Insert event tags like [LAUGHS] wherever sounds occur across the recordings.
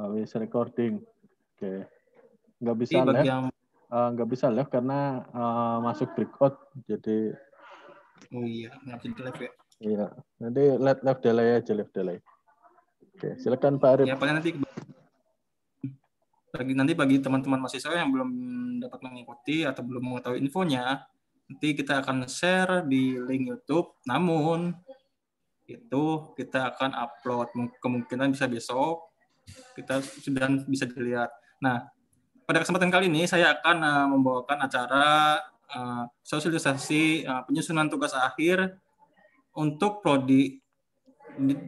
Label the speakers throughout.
Speaker 1: habis recording. Oke. Okay. Nggak bisa live. Eh, nggak bisa live karena uh, masuk breakout. Jadi
Speaker 2: Oh iya, nggak live ya. Iya. Nanti live live delay aja live delay. Oke, silakan Pak Arif. Ya, nanti bagi nanti bagi teman-teman mahasiswa yang belum dapat mengikuti atau belum mengetahui infonya, nanti kita akan share di link YouTube. Namun itu kita akan upload kemungkinan bisa besok kita sudah bisa dilihat. Nah, pada kesempatan kali ini saya akan uh, membawakan acara uh, sosialisasi uh, penyusunan tugas akhir untuk prodi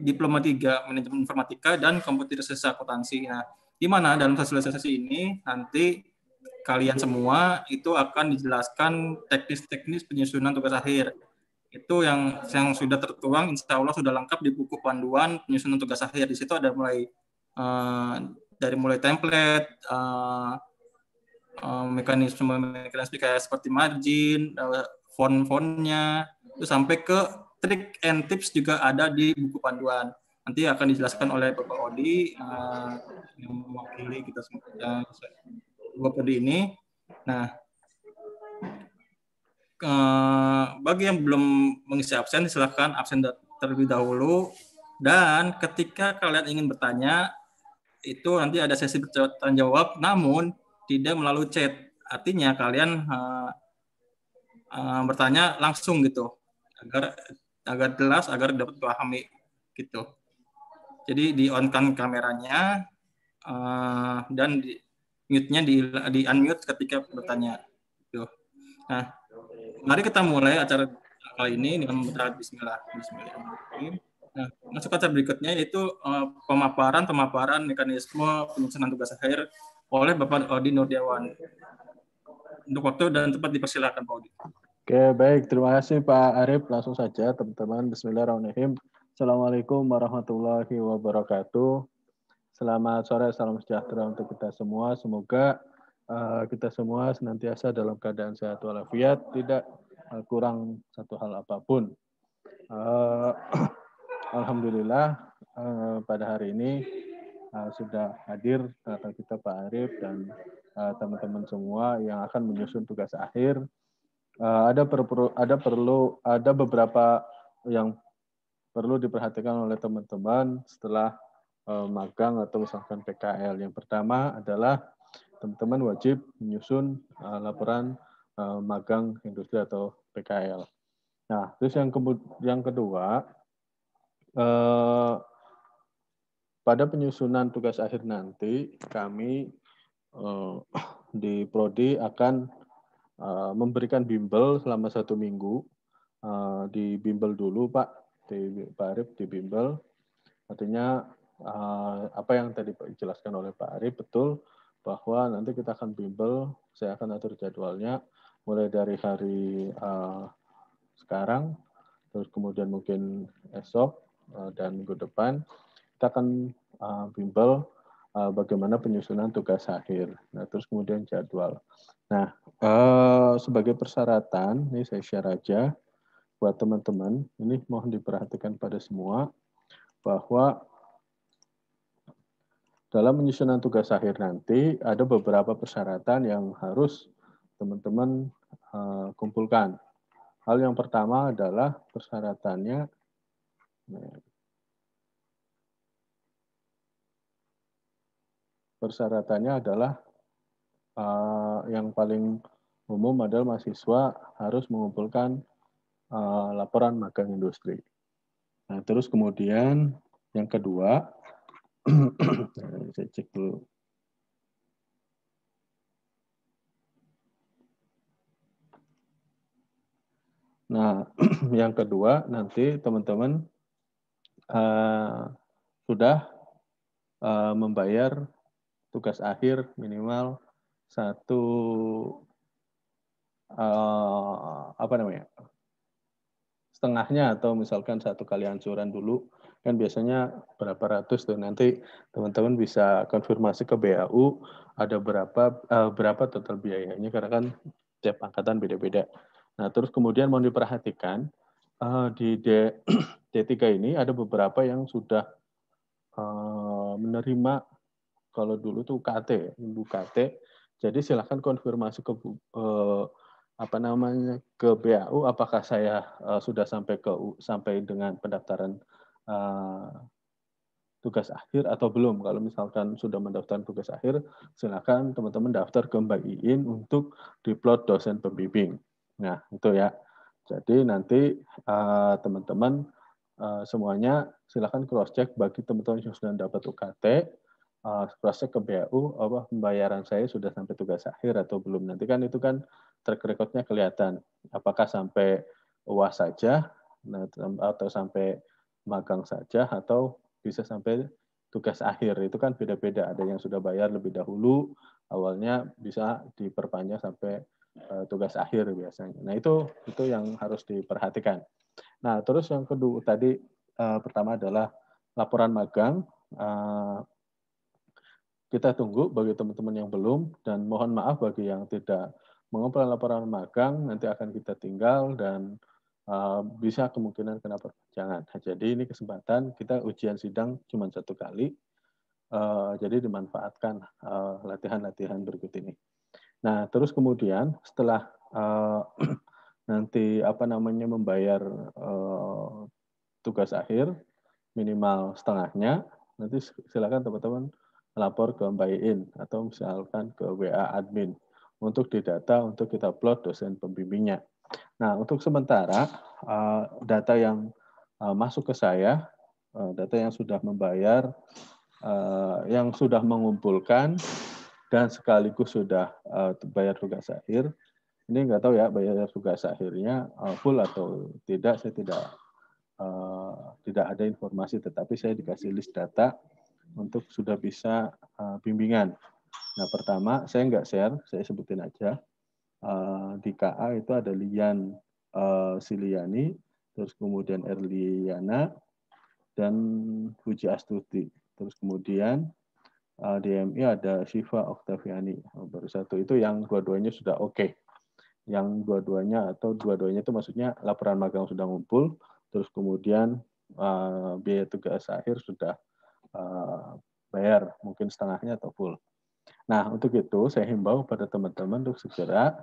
Speaker 2: Diploma 3 Manajemen Informatika dan komputer sisa Akuntansi. Nah, di mana dalam sosialisasi ini nanti kalian semua itu akan dijelaskan teknis-teknis penyusunan tugas akhir. Itu yang yang sudah tertuang insya Allah sudah lengkap di buku panduan penyusunan tugas akhir. Di situ ada mulai uh, dari mulai template, uh, uh, mekanisme mekanisme kayak seperti margin, uh, font-fontnya, itu sampai ke trik and tips juga ada di buku panduan. Nanti akan dijelaskan oleh Bapak Odi uh, yang mewakili kita semua ya, uh, periode ini. Nah, uh, bagi yang belum mengisi absen, silahkan absen terlebih dahulu. Dan ketika kalian ingin bertanya, itu nanti ada sesi percobaan jawab, namun tidak melalui chat. Artinya kalian uh, uh, bertanya langsung gitu, agar agar jelas, agar dapat pahami gitu. Jadi di on kan kameranya uh, dan di, mute-nya di, di unmute ketika bertanya. Gitu. Nah, mari kita mulai acara kali ini dengan membaca Bismillah. Bismillahirrahmanirrahim. Nah, masuk kaca berikutnya yaitu uh, pemaparan pemaparan mekanisme penyusunan tugas akhir oleh Bapak Odi Nurdiawan. Untuk waktu dan tempat dipersilakan Pak Odi.
Speaker 1: Oke, baik. Terima kasih Pak Arif. Langsung saja teman-teman. Bismillahirrahmanirrahim. Assalamualaikum warahmatullahi wabarakatuh. Selamat sore, salam sejahtera untuk kita semua. Semoga uh, kita semua senantiasa dalam keadaan sehat walafiat, tidak uh, kurang satu hal apapun. Uh, [CLEARS THROAT] Alhamdulillah uh, pada hari ini uh, sudah hadir kakak kita Pak Arif dan eh, teman-teman uh, semua yang akan menyusun tugas akhir. ada per, ada perlu ada beberapa yang perlu diperhatikan oleh teman-teman setelah magang atau misalkan PKL. Yang pertama adalah teman-teman wajib menyusun laporan magang industri atau PKL. Nah, terus yang yang kedua Eh, pada penyusunan tugas akhir nanti kami eh, di prodi akan eh, memberikan bimbel selama satu minggu eh, di bimbel dulu Pak di Pak Arif di bimbel artinya eh, apa yang tadi dijelaskan oleh Pak Arif betul bahwa nanti kita akan bimbel saya akan atur jadwalnya mulai dari hari uh, sekarang terus kemudian mungkin esok Eh, dan minggu depan kita akan eh, bimbel eh, bagaimana penyusunan tugas akhir. Nah, terus kemudian jadwal. Nah, sebagai persyaratan, ini saya share aja buat teman-teman. Ini mohon diperhatikan pada semua bahwa dalam penyusunan tugas akhir nanti ada beberapa persyaratan yang harus teman-teman kumpulkan. Hal yang pertama adalah persyaratannya Persyaratannya adalah uh, yang paling umum adalah mahasiswa harus mengumpulkan uh, laporan magang industri. Nah, terus kemudian yang kedua, [CLEARS THROAT] nah, saya cek dulu. Nah, [CLEARS THROAT] yang kedua nanti teman-teman Eh, sudah uh, membayar tugas akhir minimal satu uh, apa namanya setengahnya atau misalkan satu kali ancuran dulu kan biasanya berapa ratus tuh nanti teman-teman bisa konfirmasi ke BAU ada berapa uh, berapa total biayanya karena kan tiap angkatan beda-beda. Nah terus kemudian mau diperhatikan Eh, di D, [CLEARS THROAT] D3 ini ada beberapa yang sudah uh, menerima kalau dulu tuh KT, Ibu KT. Jadi silahkan konfirmasi ke uh, apa namanya ke BAU apakah saya uh, sudah sampai ke sampai dengan pendaftaran uh, tugas akhir atau belum. Kalau misalkan sudah mendaftar tugas akhir, silakan teman-teman daftar ke Mbak Iin untuk diplot dosen pembimbing. Nah, itu ya. Jadi nanti eh, teman-teman eh, semuanya silakan cross check bagi teman-teman yang sudah dapat UKT uh, eh, cross check ke BAU apa pembayaran saya sudah sampai tugas akhir atau belum. Nanti kan itu kan track recordnya kelihatan apakah sampai UAS saja nah, atau sampai magang saja atau bisa sampai tugas akhir itu kan beda-beda ada yang sudah bayar lebih dahulu awalnya bisa diperpanjang sampai Eh, tugas akhir biasanya. Nah itu itu yang harus diperhatikan. Nah terus yang kedua tadi uh, pertama adalah laporan magang. Uh, kita tunggu bagi teman-teman yang belum dan mohon maaf bagi yang tidak mengumpulkan laporan magang nanti akan kita tinggal dan uh, bisa kemungkinan kena perpanjangan. Nah, jadi ini kesempatan kita ujian sidang cuma satu kali. jadi dimanfaatkan latihan-latihan berikut ini. Nah, terus kemudian setelah uh, [CLEARS THROAT] nanti apa namanya membayar uh, tugas akhir minimal setengahnya, nanti silakan teman-teman lapor ke buy-in atau misalkan ke WA admin untuk didata untuk kita plot dosen pembimbingnya. Nah, untuk sementara eh, data yang masuk ke saya, uh, data yang sudah membayar, yang sudah mengumpulkan dan sekaligus sudah eh, bayar tugas akhir. Ini nggak tahu ya bayar tugas akhirnya eh, full atau tidak. Saya tidak eh, tidak ada informasi, tetapi saya dikasih list data untuk sudah bisa bimbingan. Nah pertama saya nggak share, saya sebutin aja uh, di KA itu ada Lian Siliani, terus kemudian Erliana dan Puji Astuti, terus kemudian Eh, Dmi ada Shiva Oktaviani oh, baru satu itu yang dua-duanya sudah oke okay. yang dua-duanya atau dua-duanya itu maksudnya laporan magang sudah ngumpul terus kemudian uh, biaya tugas akhir sudah uh, bayar mungkin setengahnya atau full nah untuk itu saya himbau pada teman-teman untuk segera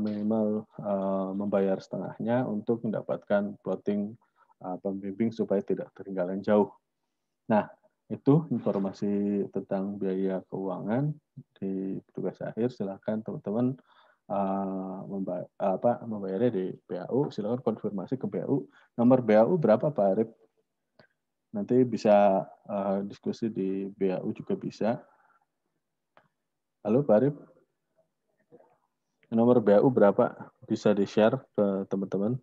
Speaker 1: minimal uh, membayar setengahnya untuk mendapatkan plotting uh, pembimbing supaya tidak ketinggalan jauh nah itu informasi tentang biaya keuangan di tugas akhir. Silahkan teman-teman uh, memba apa, membayarnya di BAU. Silahkan konfirmasi ke BAU. Nomor BAU berapa Pak Arif? Nanti bisa uh, diskusi di BAU juga bisa. Halo Pak Arif? Nomor BAU berapa? Bisa di-share ke teman-teman?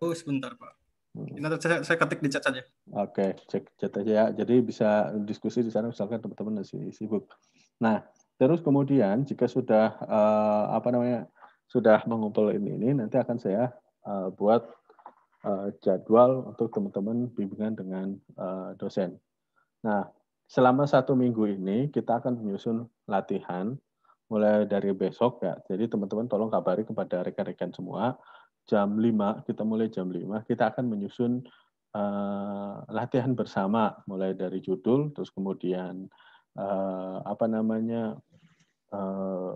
Speaker 2: Oh, sebentar Pak. Hmm. Nanti saya, saya ketik di chat saja.
Speaker 1: Oke, cek chat aja ya. Jadi bisa diskusi di sana misalkan teman-teman masih sibuk. Nah, terus kemudian jika sudah uh, apa namanya sudah mengumpul ini ini nanti akan saya uh, buat uh, jadwal untuk teman-teman bimbingan dengan uh, dosen. Nah, selama satu minggu ini kita akan menyusun latihan mulai dari besok ya. Jadi teman-teman tolong kabari kepada rekan-rekan semua jam 5, kita mulai jam 5, kita akan menyusun uh, latihan bersama mulai dari judul terus kemudian uh, apa namanya uh, eh,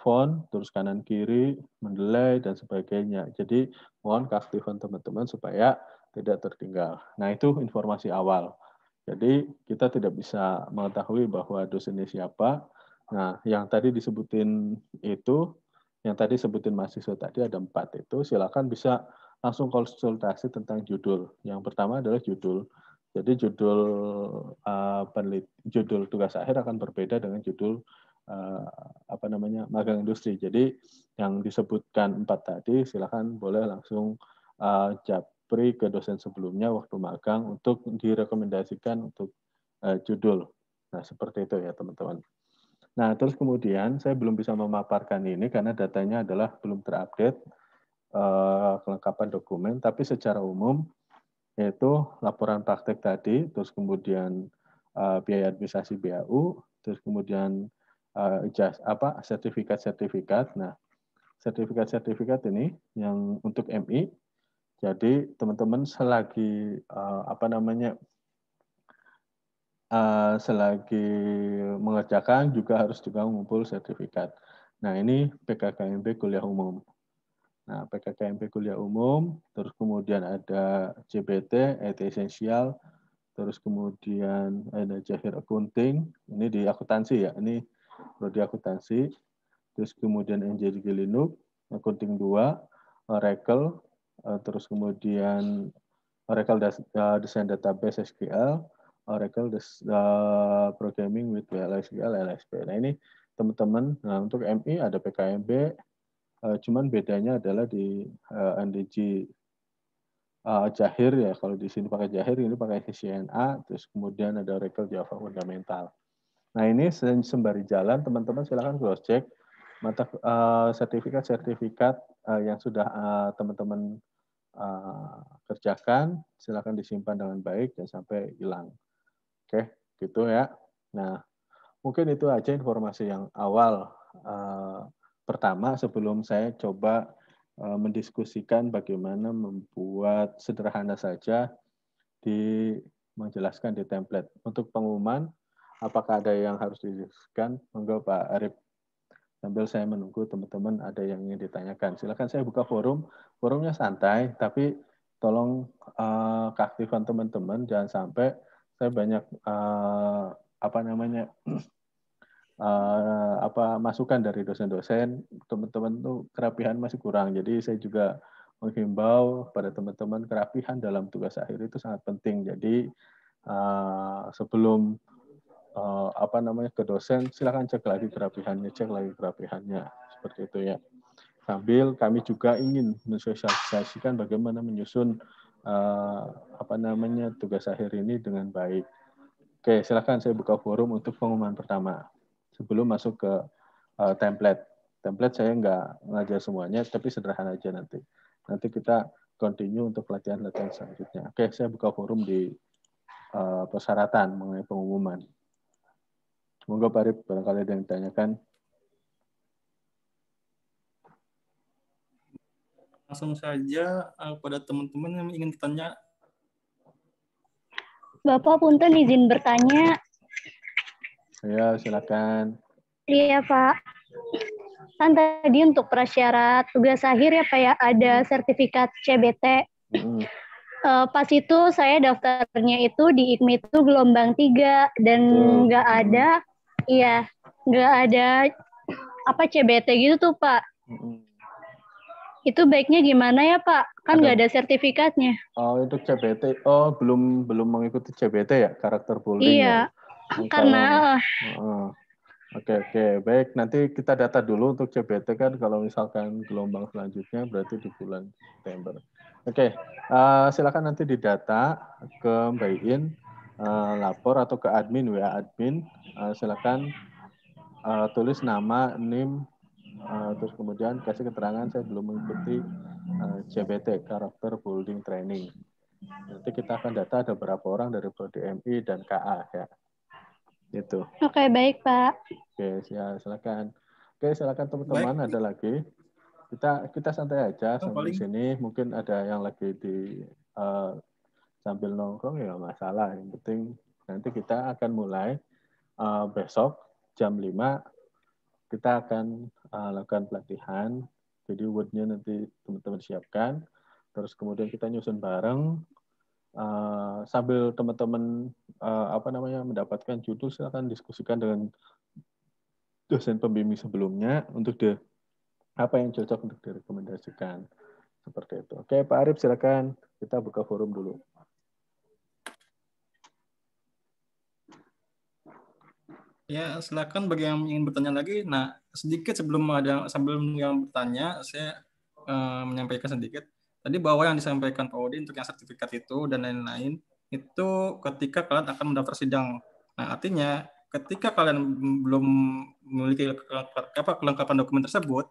Speaker 1: font terus kanan kiri mendelay dan sebagainya. Jadi mohon keaktifan teman-teman supaya tidak tertinggal. Nah, itu informasi awal. Jadi kita tidak bisa mengetahui bahwa dosennya siapa. Nah, yang tadi disebutin itu yang tadi sebutin mahasiswa tadi ada empat itu, silakan bisa langsung konsultasi tentang judul. Yang pertama adalah judul. Jadi judul uh, penelit, judul tugas akhir akan berbeda dengan judul uh, apa namanya magang industri. Jadi yang disebutkan empat tadi, silakan boleh langsung uh, japri ke dosen sebelumnya waktu magang untuk direkomendasikan untuk uh, judul. Nah seperti itu ya teman-teman. Nah, terus kemudian saya belum bisa memaparkan ini karena datanya adalah belum terupdate eh, kelengkapan dokumen, tapi secara umum yaitu laporan praktek tadi, terus kemudian eh, biaya administrasi BAU, terus kemudian eh, apa sertifikat-sertifikat. Nah, sertifikat-sertifikat ini yang untuk MI. Jadi teman-teman selagi eh, apa namanya uh, selagi mengerjakan juga harus juga mengumpul sertifikat. Nah, ini PKKMB kuliah umum. Nah, PKKMB kuliah umum, terus kemudian ada CBT, IT e esensial, terus kemudian ada Jahir Accounting, ini di akuntansi ya, ini di akuntansi, terus kemudian NJG Linux, Accounting 2, Oracle, eh, terus kemudian Oracle eh, Design Database SQL, Oracle oh, this, uh, Programming with PLSQL, LSP. Nah ini teman-teman, nah untuk MI ada PKMB, uh, eh, cuman bedanya adalah di uh, eh, NDG uh, eh, Jahir ya, kalau di sini pakai Jahir, ini pakai CCNA, terus kemudian ada Oracle Java Fundamental. Nah ini sembari jalan, teman-teman silahkan cross-check mata sertifikat-sertifikat uh, uh, yang sudah teman-teman uh, kerjakan, silakan disimpan dengan baik dan sampai hilang. Oke, gitu ya. Nah, mungkin itu aja informasi yang awal. Eh, pertama, sebelum saya coba eh, mendiskusikan bagaimana membuat sederhana saja di menjelaskan di template. Untuk pengumuman, apakah ada yang harus dijelaskan? Monggo Pak Arif sambil saya menunggu teman-teman ada yang ingin ditanyakan. Silakan saya buka forum. Forumnya santai, tapi tolong uh, keaktifan teman-teman jangan sampai saya banyak uh, apa namanya uh, [CLEARS THROAT] apa masukan dari dosen-dosen teman-teman tuh kerapihan masih kurang jadi saya juga menghimbau pada teman-teman kerapihan dalam tugas akhir itu sangat penting jadi uh, sebelum uh, apa namanya ke dosen silahkan cek lagi kerapihannya cek lagi kerapihannya seperti itu ya sambil kami juga ingin mensosialisasikan bagaimana menyusun uh, apa namanya tugas akhir ini dengan baik. Oke, silakan saya buka forum untuk pengumuman pertama. Sebelum masuk ke uh, template, template saya nggak ngajar semuanya, tapi sederhana aja nanti. Nanti kita continue untuk pelatihan latihan selanjutnya. Oke, saya buka forum di uh, persyaratan mengenai pengumuman. Semoga Pak Rip barangkali ada yang ditanyakan.
Speaker 2: langsung saja uh, pada teman-teman yang ingin bertanya. Bapak Punten izin bertanya.
Speaker 1: Ya, silakan.
Speaker 2: Iya, Pak. Kan tadi untuk prasyarat tugas akhir ya Pak ya, ada sertifikat CBT. Hmm. Uh, eh, pas itu saya daftarnya itu di IKMI itu gelombang tiga dan nggak hmm. ada, iya, nggak ada apa CBT gitu tuh Pak. Hmm. Itu baiknya gimana ya Pak? Kan nggak ada. ada sertifikatnya.
Speaker 1: Oh itu CBT, oh belum belum mengikuti CBT ya karakter bullying. Iya, ya. Ah, karena. Oke oke baik nanti kita data dulu untuk CBT kan kalau misalkan gelombang selanjutnya berarti di bulan September. Oke, okay. uh, eh, silakan nanti didata ke Mbak Iin, uh, lapor atau ke admin WA admin, uh, silakan uh, tulis nama, NIM, uh, terus kemudian kasih keterangan saya belum mengikuti uh, eh, CBT Karakter Building Training. Nanti kita akan data ada berapa orang dari prodi MI dan KA ya. Itu.
Speaker 2: Oke, okay, baik, Pak.
Speaker 1: Oke, okay, ya silakan. Oke, okay, silakan teman-teman ada lagi. Kita kita santai aja oh, sampai paling... sini mungkin ada yang lagi di uh, sambil nongkrong ya masalah. Yang penting nanti kita akan mulai uh, besok jam 5 kita akan uh, lakukan pelatihan. Jadi wordnya nanti teman-teman siapkan. Terus kemudian kita nyusun bareng. Uh, sambil teman-teman uh, apa namanya mendapatkan judul silakan diskusikan dengan dosen pembimbing sebelumnya untuk dia apa yang cocok untuk direkomendasikan seperti itu. Oke Pak Arif silakan kita buka forum dulu.
Speaker 2: Ya, silakan bagi yang ingin bertanya lagi. Nah, sedikit sebelum ada sebelum yang bertanya, saya uh, menyampaikan sedikit. Tadi bahwa yang disampaikan Pak Odi untuk yang sertifikat itu dan lain-lain itu ketika kalian akan mendaftar sidang. Nah, artinya ketika kalian belum memiliki apa kelengkapan dokumen tersebut,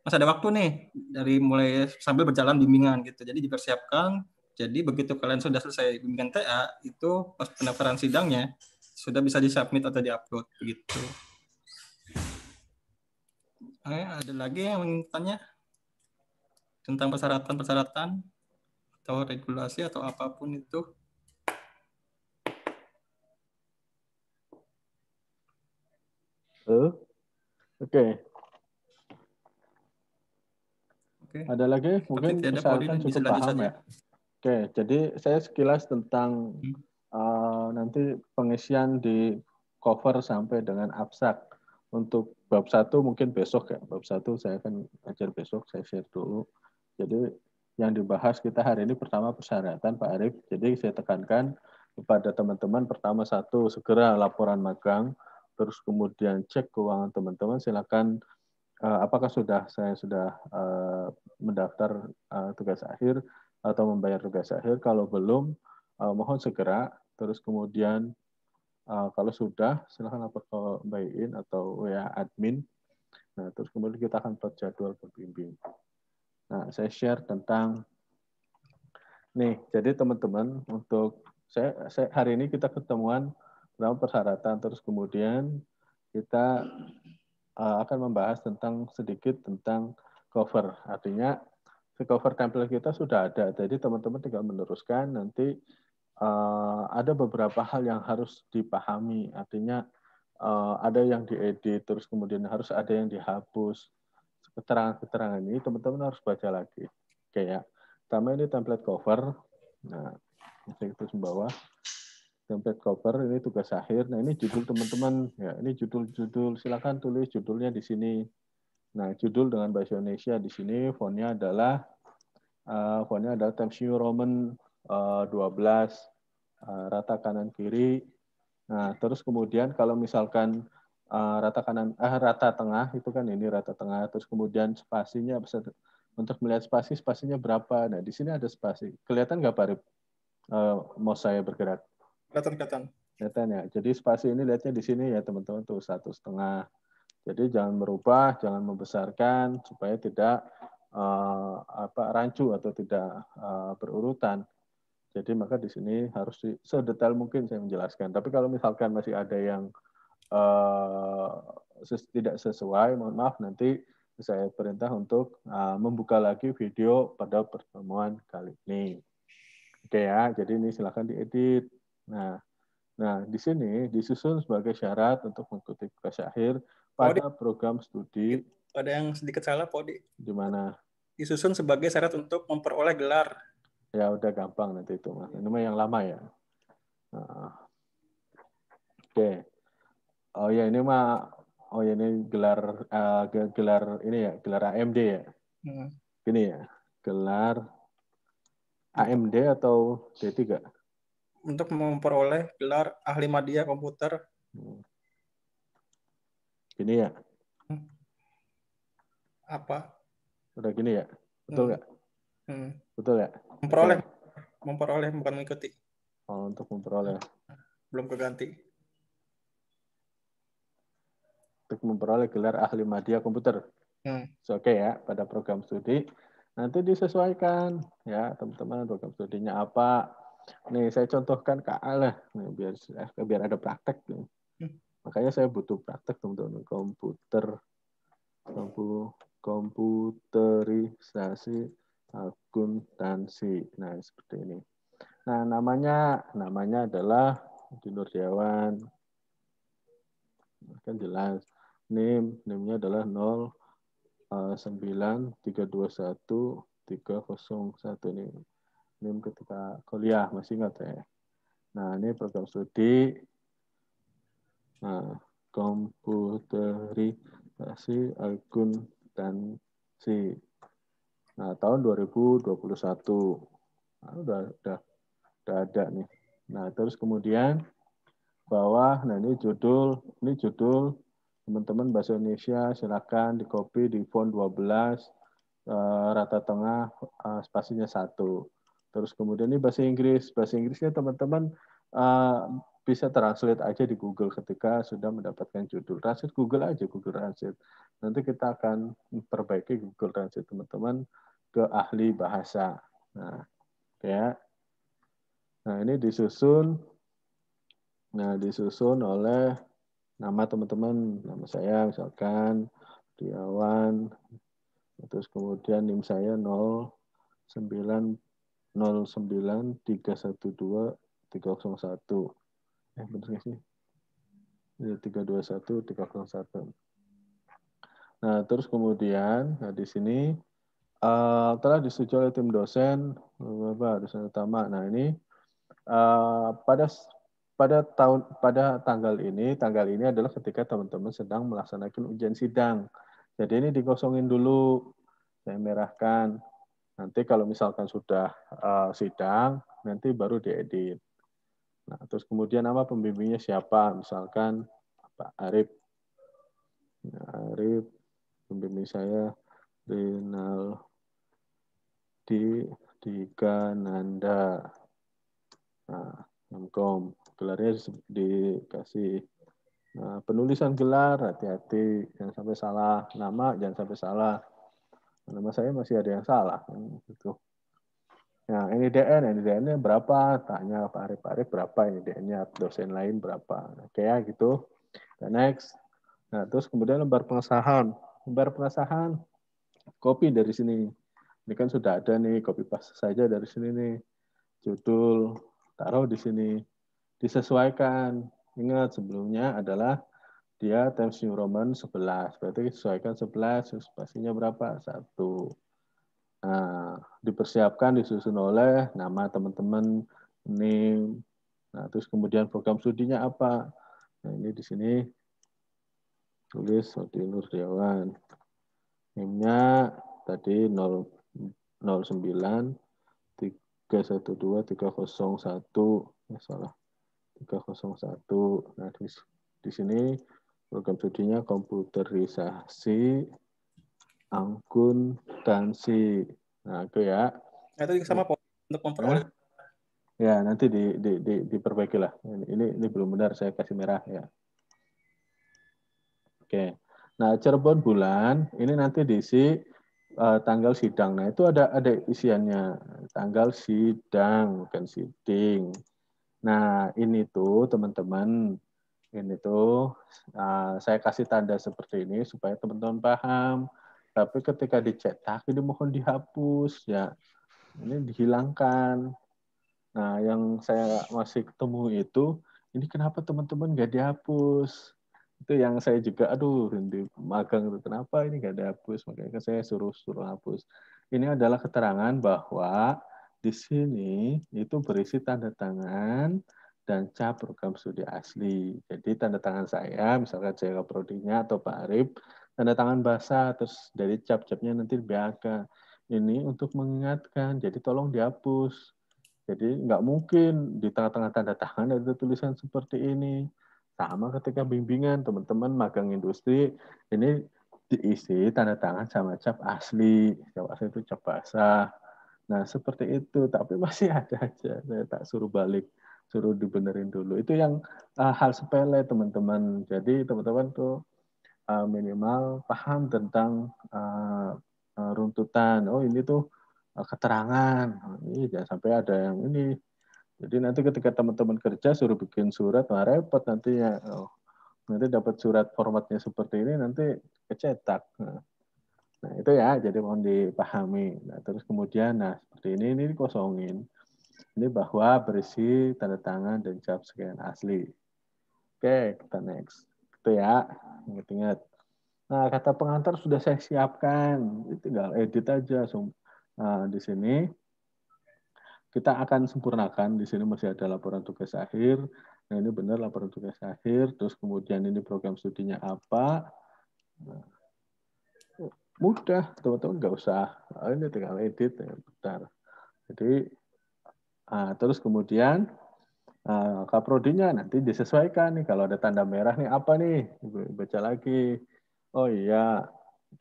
Speaker 2: masih ada waktu nih dari mulai sambil berjalan bimbingan gitu. Jadi dipersiapkan. Jadi begitu kalian sudah selesai bimbingan TA itu pas pendaftaran sidangnya sudah bisa di submit atau di upload gitu. Oke, ada lagi yang ingin tanya tentang persyaratan-persyaratan atau regulasi atau apapun itu?
Speaker 1: Halo? Oke. Okay. Oke.
Speaker 2: Okay. Ada lagi?
Speaker 1: Mungkin persyaratan cukup paham ya. Oke, okay, jadi saya sekilas tentang hmm. Eh, nanti pengisian di cover sampai dengan abstrak. Untuk bab satu mungkin besok ya, bab satu saya akan ajar besok, saya share dulu. Jadi yang dibahas kita hari ini pertama persyaratan Pak Arif Jadi saya tekankan kepada teman-teman pertama satu segera laporan magang, terus kemudian cek keuangan teman-teman. Silakan eh, apakah sudah saya sudah eh, mendaftar tugas akhir atau membayar tugas akhir? Kalau belum, mohon segera terus kemudian uh, kalau sudah silahkan lapor ke Mbak Iin atau ya admin. Nah, terus kemudian kita akan buat jadwal berbimbing. Nah, saya share tentang nih. Jadi teman-teman untuk saya, saya hari ini kita ketemuan dalam persyaratan terus kemudian kita uh, akan membahas tentang sedikit tentang cover. Artinya cover template kita sudah ada. Jadi teman-teman tinggal meneruskan nanti Eh, ada beberapa hal yang harus dipahami. Artinya eh, ada yang diedit, terus kemudian harus ada yang dihapus. Keterangan-keterangan ini teman-teman harus baca lagi. Kayak pertama ini template cover. Nah, saya terus membawa template cover ini tugas akhir. Nah, ini judul teman-teman ya, ini judul-judul silakan tulis judulnya di sini. Nah, judul dengan bahasa Indonesia di sini fontnya adalah uh, fontnya adalah Times New Roman 12 eh, eh, rata kanan kiri. Nah, terus kemudian kalau misalkan eh, rata kanan eh, rata tengah itu kan ini rata tengah terus kemudian spasinya untuk melihat spasi spasinya berapa. Nah, di sini ada spasi. Kelihatan nggak Pak mau saya bergerak. Kelihatan, kelihatan. Kelihatan ya. Jadi spasi ini lihatnya di sini ya teman-teman tuh satu setengah. Jadi jangan merubah, jangan membesarkan supaya tidak uh, apa rancu atau tidak uh, berurutan. Jadi maka di sini harus di, sedetail mungkin saya menjelaskan. Tapi kalau misalkan masih ada yang uh, tidak sesuai, mohon maaf nanti saya perintah untuk uh, membuka lagi video pada pertemuan kali ini. Oke ya, jadi ini silahkan diedit. Nah, nah di sini disusun sebagai syarat untuk mengikuti akhir pada Podi. program studi.
Speaker 2: Ada yang sedikit salah, Podi. Di mana? Disusun sebagai syarat untuk memperoleh gelar
Speaker 1: Ya udah gampang nanti itu mas. Iya. mah yang lama ya. Oke. Okay. Oh ya ini mah oh ya ini gelar uh, gelar ini ya gelar AMD ya. Hmm. Ini ya gelar AMD atau D3?
Speaker 2: Untuk memperoleh gelar ahli media komputer. Gini hmm. ya. Apa? Udah gini ya. Betul hmm. nggak? hmm.
Speaker 1: Betul ya? Memperoleh.
Speaker 2: Memperoleh bukan mengikuti.
Speaker 1: Oh, untuk memperoleh.
Speaker 2: Belum keganti.
Speaker 1: Untuk memperoleh gelar ahli media komputer. Hmm. So, Oke okay ya, pada program studi nanti disesuaikan ya teman-teman program studinya apa nih saya contohkan ke A lah nih, biar eh, biar ada praktek nih. Hmm. makanya saya butuh praktek teman-teman komputer komputerisasi akuntansi. Nah, seperti ini. Nah, namanya namanya adalah Udi Nurdiawan. Kan jelas. NIM, NIM-nya adalah 09321 301 eh, ini NIM ketika kuliah masih ingat ya. Nah ini program studi nah, eh, komputerisasi eh, akuntansi. Nah, tahun 2021 nah, udah, udah udah ada nih. Nah, terus kemudian bawah nah ini judul ini judul teman-teman bahasa Indonesia silakan di copy di font 12 eh, rata tengah eh, spasinya satu terus kemudian ini bahasa Inggris bahasa Inggrisnya teman-teman eh, bisa translate aja di Google ketika sudah mendapatkan judul. Translate Google aja, Google Translate. Nanti kita akan perbaiki Google Translate teman-teman ke ahli bahasa. Nah, ya. Nah, ini disusun nah disusun oleh nama teman-teman, nama saya misalkan Diawan terus kemudian NIM saya 0 eh bener gak sih iya, tiga dua satu tiga satu nah terus kemudian nah di sini uh, telah disetujui oleh tim dosen bapak dosen utama nah ini uh, pada pada tahun pada tanggal ini tanggal ini adalah ketika teman-teman sedang melaksanakan ujian sidang jadi ini dikosongin dulu saya merahkan nanti kalau misalkan sudah uh, sidang nanti baru diedit Nah, terus kemudian nama pembimbingnya siapa? Misalkan Pak Arif. Ya, Arif, pembimbing saya Rinal di Dika Nanda. Nah, Namkom. Gelarnya dikasih nah, penulisan gelar, hati-hati. Jangan sampai salah. Nama, jangan sampai salah. Nama saya masih ada yang salah. Kan, gitu. Ya, nah, NIDN, NIDN-nya berapa? Tanya Pak Arif, Pak Arif berapa NIDN-nya? Dosen lain berapa? Oke ya, gitu. Nah, next. Nah, terus kemudian lembar pengesahan. Lembar pengesahan, kopi dari sini. Ini kan sudah ada nih, kopi pas saja dari sini nih. Judul, taruh di sini. Disesuaikan. Ingat, sebelumnya adalah dia Times New Roman 11. Berarti sesuaikan 11, spasinya berapa? satu Nah, dipersiapkan disusun oleh nama teman-teman, name, nah terus kemudian program studinya apa. Nah, ini di sini tulis Sodi Nurdiawan. Name-nya tadi 0, 09 312 301 ya salah 301. Nah, di, di sini program studinya komputerisasi Anggun Tansi. Nah, itu ya. Nah, itu sama untuk memperoleh. Nah, ya, nanti di, di, di, diperbaiki lah. Ini, ini ini belum benar, saya kasih merah ya. Oke. Nah, Cirebon bulan ini nanti diisi uh, tanggal sidang. Nah, itu ada ada isiannya. Tanggal sidang, bukan siding. Nah, ini tuh teman-teman ini tuh uh, saya kasih tanda seperti ini supaya teman-teman paham tapi ketika dicetak ini mohon dihapus ya ini dihilangkan nah yang saya masih ketemu itu ini kenapa teman-teman nggak dihapus itu yang saya juga aduh di magang itu kenapa ini nggak dihapus makanya saya suruh suruh hapus ini adalah keterangan bahwa di sini itu berisi tanda tangan dan cap program studi asli. Jadi tanda tangan saya, misalkan saya prodinya atau Pak Arif, tanda tangan basah terus dari cap-capnya nanti biaka ini untuk mengingatkan jadi tolong dihapus jadi nggak mungkin di tengah-tengah tanda tangan ada tulisan seperti ini sama ketika bimbingan teman-teman magang industri ini diisi tanda tangan sama cap asli cap asli itu cap basah nah seperti itu tapi masih ada aja saya tak suruh balik suruh dibenerin dulu. Itu yang uh, hal sepele teman-teman. Jadi teman-teman tuh uh, minimal paham tentang uh, runtutan. Oh ini tuh uh, keterangan. Oh, ini jangan sampai ada yang ini. Jadi nanti ketika teman-teman kerja suruh bikin surat, wah repot nanti ya. Oh, nanti dapat surat formatnya seperti ini nanti kecetak. Nah, nah itu ya. Jadi mohon dipahami. Nah terus kemudian nah seperti ini ini dikosongin. Ini bahwa berisi tanda tangan dan cap sekian asli. Oke, okay, kita next. Itu ya, ingat-ingat. Nah, kata pengantar sudah saya siapkan. Tinggal edit aja. Nah, di sini kita akan sempurnakan. Di sini masih ada laporan tugas akhir. Nah, ini benar laporan tugas akhir. Terus kemudian ini program studinya apa. Nah, mudah, teman-teman nggak usah. Nah, ini tinggal edit. Ya, bentar. Jadi, nah, terus kemudian Nah, kaprodinya nanti disesuaikan nih kalau ada tanda merah nih apa nih baca lagi. Oh iya,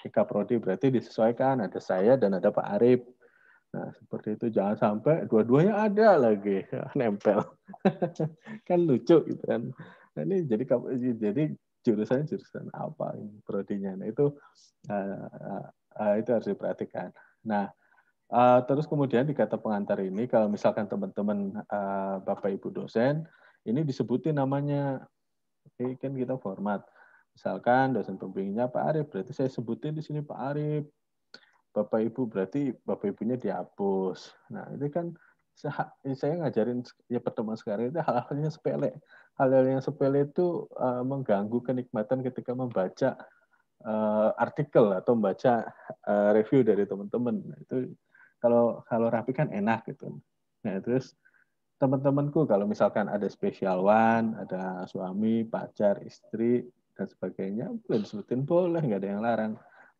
Speaker 1: kaprodi berarti disesuaikan ada saya dan ada Pak Arif. Nah, seperti itu jangan sampai dua-duanya ada lagi [LAUGHS] nempel. [LAUGHS] kan lucu gitu kan. Nah, ini jadi jadi jurusan jurusan apa prodinya. Nah, itu uh, uh, itu harus diperhatikan. Nah, Uh, terus kemudian di kata pengantar ini, kalau misalkan teman-teman uh, Bapak Ibu dosen, ini disebutin namanya, okay, kan kita format. Misalkan dosen pembimbingnya Pak Arif, berarti saya sebutin di sini Pak Arif. Bapak Ibu berarti Bapak Ibunya dihapus. Nah ini kan saya ngajarin ya pertemuan sekarang itu hal halnya sepele. Hal-hal yang sepele itu uh, mengganggu kenikmatan ketika membaca uh, artikel atau membaca uh, review dari teman-teman. Nah, itu kalau kalau rapi kan enak gitu nah terus teman-temanku kalau misalkan ada special one ada suami pacar istri dan sebagainya boleh disebutin boleh nggak ada yang larang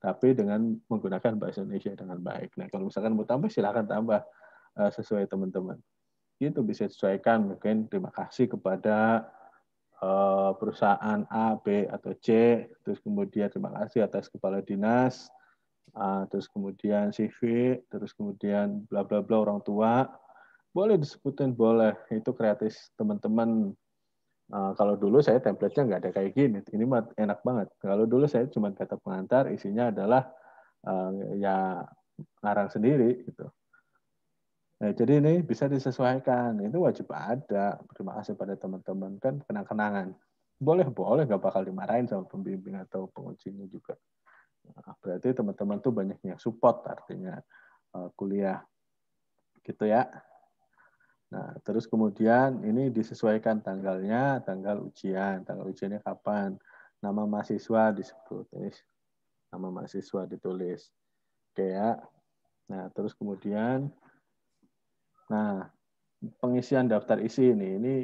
Speaker 1: tapi dengan menggunakan bahasa Indonesia dengan baik nah kalau misalkan mau tambah silahkan tambah uh, sesuai teman-teman itu bisa disesuaikan mungkin terima kasih kepada eh, perusahaan A B atau C terus kemudian terima kasih atas kepala dinas Ah, terus kemudian CV, terus kemudian bla bla bla orang tua. Boleh disebutin, boleh. Itu kreatif teman-teman. Uh, kalau dulu saya template-nya nggak ada kayak gini. Ini enak banget. Kalau dulu saya cuma kata pengantar, isinya adalah uh, ya ngarang sendiri gitu. Nah, jadi ini bisa disesuaikan. Itu wajib ada. Terima kasih pada teman-teman kan kenang-kenangan. Boleh, boleh nggak bakal dimarahin sama pembimbing atau pengujinya juga. Nah, berarti teman-teman tuh banyak yang support artinya uh, kuliah gitu ya. Nah, terus kemudian ini disesuaikan tanggalnya, tanggal ujian, tanggal ujiannya kapan, nama mahasiswa disebut, nama mahasiswa ditulis. Oke ya. Nah, terus kemudian nah, pengisian daftar isi ini ini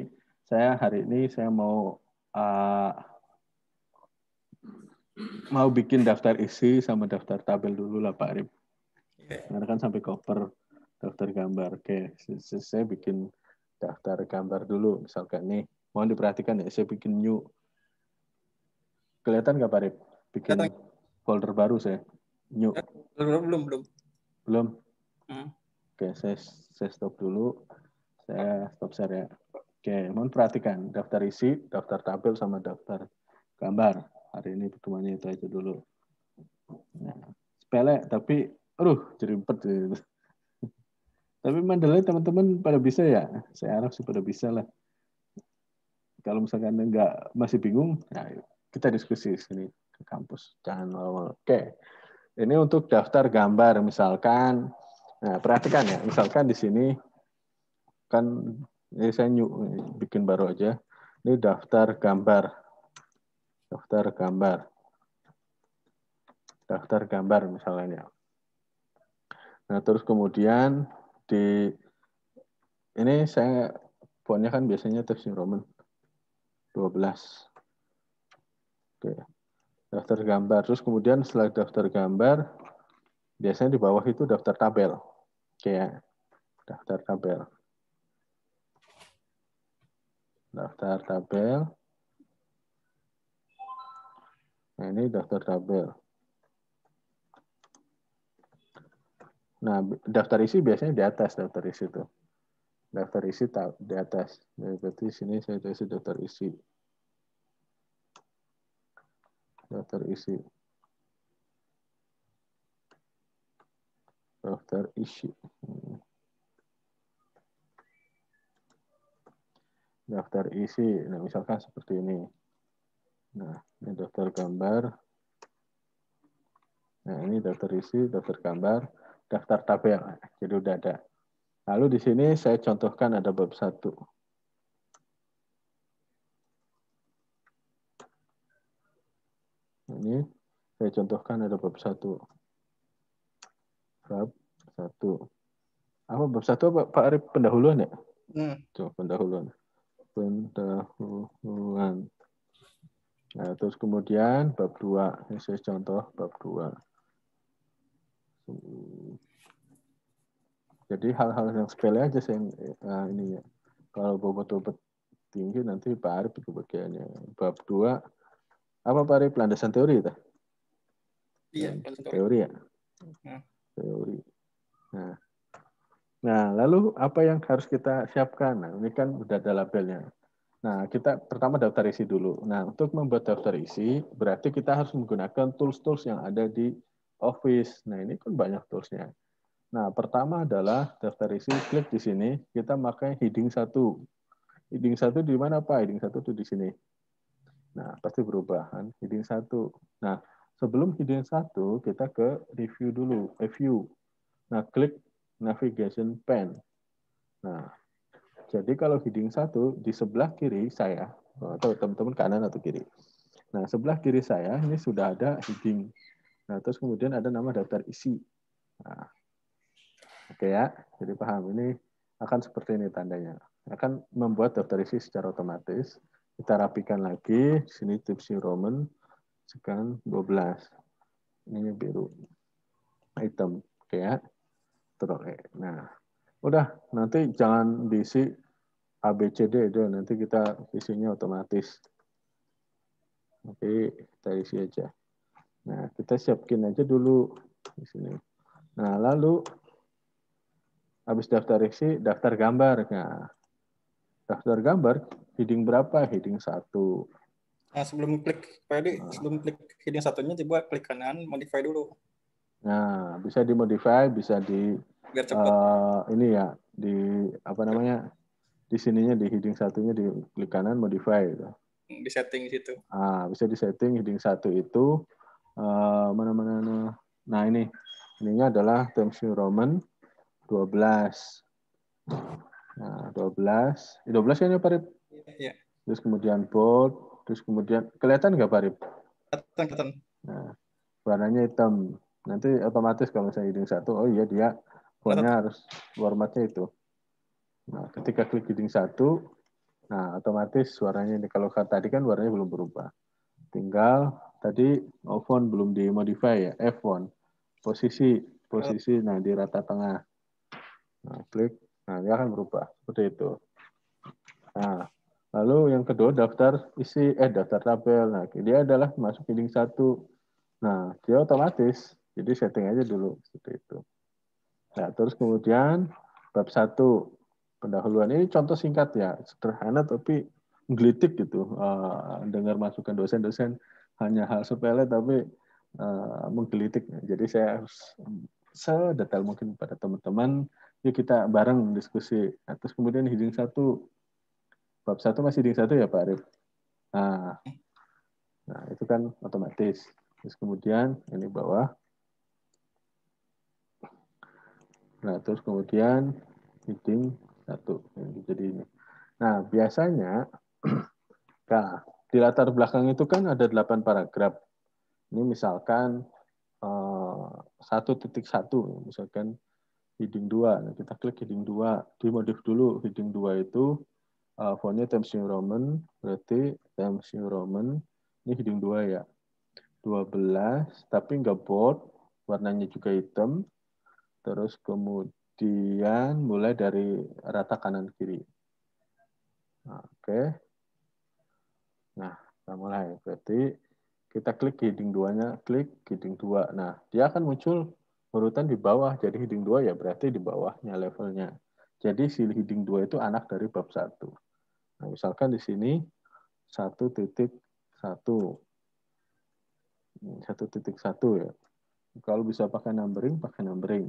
Speaker 1: saya hari ini saya mau uh, mau bikin daftar isi sama daftar tabel dulu lah Pak Arif. Iya. Karena kan sampai cover daftar gambar. Oke, saya bikin daftar gambar dulu. Misalkan nih, mohon diperhatikan ya, saya bikin new. Kelihatan nggak Pak Arif? Bikin Kelihatan. folder baru saya. New.
Speaker 2: Belum, belum, belum. Belum? Hmm.
Speaker 1: Oke, saya, saya stop dulu. Saya stop share ya. Oke, mohon perhatikan daftar isi, daftar tabel, sama daftar gambar hari ini pertemuannya itu aja dulu. Nah, sepele tapi aduh jerimpet gitu. [LAUGHS] Tapi Mandalay teman-teman pada bisa ya. Saya harap sih pada bisa lah. Kalau misalkan enggak masih bingung, nah, kita diskusi di sini ke kampus. Jangan lalu -lalu. Oke. Ini untuk daftar gambar misalkan. Nah, perhatikan ya, misalkan di sini kan ini saya new, bikin baru aja. Ini daftar gambar daftar gambar. Daftar gambar misalnya. Nah, terus kemudian di ini saya fontnya kan biasanya teks Roman 12. Oke. Daftar gambar. Terus kemudian setelah daftar gambar, biasanya di bawah itu daftar tabel. Oke ya. Daftar tabel. Daftar tabel. Nah, ini daftar tabel. Nah, daftar isi biasanya di atas daftar isi itu. Daftar isi di atas. Jadi ya, Berarti sini saya tulis daftar isi. Daftar isi. Daftar isi. Daftar isi. Nah, misalkan seperti ini. Nah, ini daftar gambar. Nah, ini daftar isi, daftar gambar, daftar tabel. Jadi udah ada. Lalu di sini saya contohkan ada bab satu nah, Ini saya contohkan ada bab satu Bab satu Apa bab satu Pak, Pak Arif pendahuluan ya? Hmm. Coba pendahuluan. Pendahuluan. Nah, terus kemudian bab 2, saya contoh bab 2. Jadi hal-hal yang sepele aja saya nah ini ya. Kalau bobot-bobot tinggi nanti Pak Arif itu bagiannya. Bab 2 apa Pak Arif landasan teori itu?
Speaker 2: Iya, hmm, teori ya. Hmm.
Speaker 1: Teori. Nah. Nah, lalu apa yang harus kita siapkan? Nah, ini kan udah ada labelnya Nah, kita pertama daftar isi dulu. Nah, untuk membuat daftar isi, berarti kita harus menggunakan tools-tools yang ada di Office. Nah, ini kan banyak toolsnya Nah, pertama adalah daftar isi, klik di sini, kita pakai heading satu Heading satu di mana, Pak? Heading satu itu di sini. Nah, pasti perubahan. Heading satu Nah, sebelum heading satu kita ke review dulu, review. Nah, klik navigation pen. Nah, jadi kalau heading satu di sebelah kiri saya, oh, atau teman-teman kanan atau kiri. Nah, sebelah kiri saya ini sudah ada heading. Nah, terus kemudian ada nama daftar isi. Nah, Oke ya, jadi paham ini akan seperti ini tandanya. Akan membuat daftar isi secara otomatis. Kita rapikan lagi, sini tipsi Roman, sekarang 12. Ini biru, item oke okay ya. Terus, nah Udah, nanti jangan diisi ABCD itu nanti kita isinya otomatis. oke kita isi aja. Nah, kita siapkin aja dulu di sini. Nah, lalu habis daftar isi, daftar gambar. Nah, daftar gambar, heading berapa? Heading satu.
Speaker 2: Nah, sebelum klik, Pak nah. sebelum klik heading satunya, coba klik kanan, modify dulu.
Speaker 1: Nah, bisa dimodify, bisa di Biar Uh, ini ya di apa namanya? Di sininya di heading satunya di klik kanan modify itu.
Speaker 2: Hmm, di setting situ.
Speaker 1: Ah, bisa di setting heading satu itu uh, eh, mana mana. Nah, ini ininya adalah Times New Roman 12. Nah, 12. belas, 12 kan ya, Rip? Iya. Terus kemudian bold, terus kemudian kelihatan nggak, Parip?
Speaker 2: Kelihatan, kelihatan.
Speaker 1: Nah, warnanya hitam nanti otomatis kalau misalnya heading satu oh iya dia fontnya harus formatnya itu nah ketika klik heading satu nah otomatis suaranya ini kalau tadi kan warnanya belum berubah tinggal tadi oh, font belum dimodify ya F 1 posisi posisi nah di rata tengah nah klik nah dia akan berubah seperti itu nah lalu yang kedua daftar isi eh daftar tabel nah dia adalah masuk heading satu nah dia otomatis jadi setting aja dulu seperti itu. Nah, terus kemudian bab satu pendahuluan ini contoh singkat ya, sederhana tapi menggelitik gitu. Eh, dengar masukan dosen-dosen hanya hal sepele tapi eh, menggelitik. Jadi saya harus sedetail mungkin pada teman-teman. Yuk kita bareng diskusi. Nah, terus kemudian hiding satu bab satu masih hiding satu ya Pak Arif. Nah, nah itu kan otomatis. Terus kemudian ini bawah Nah, terus kemudian heading satu jadi ini. Nah, biasanya nah, [CLEARS THROAT] di latar belakang itu kan ada delapan paragraf. Ini misalkan eh, satu titik satu misalkan heading 2. Nah, kita klik heading 2, dimodif dulu heading 2 itu uh, fontnya Times New Roman, berarti Times New Roman ini heading 2 ya. 12 tapi enggak bold, warnanya juga hitam, Terus kemudian mulai dari rata kanan kiri. Oke. Nah, kita mulai. Berarti kita klik heading 2-nya, klik heading dua. Nah, dia akan muncul urutan di bawah. Jadi heading dua ya berarti di bawahnya levelnya. Jadi si heading dua itu anak dari bab satu. Nah, misalkan di sini satu satu, satu titik titik satu ya. Kalau bisa pakai numbering, pakai numbering.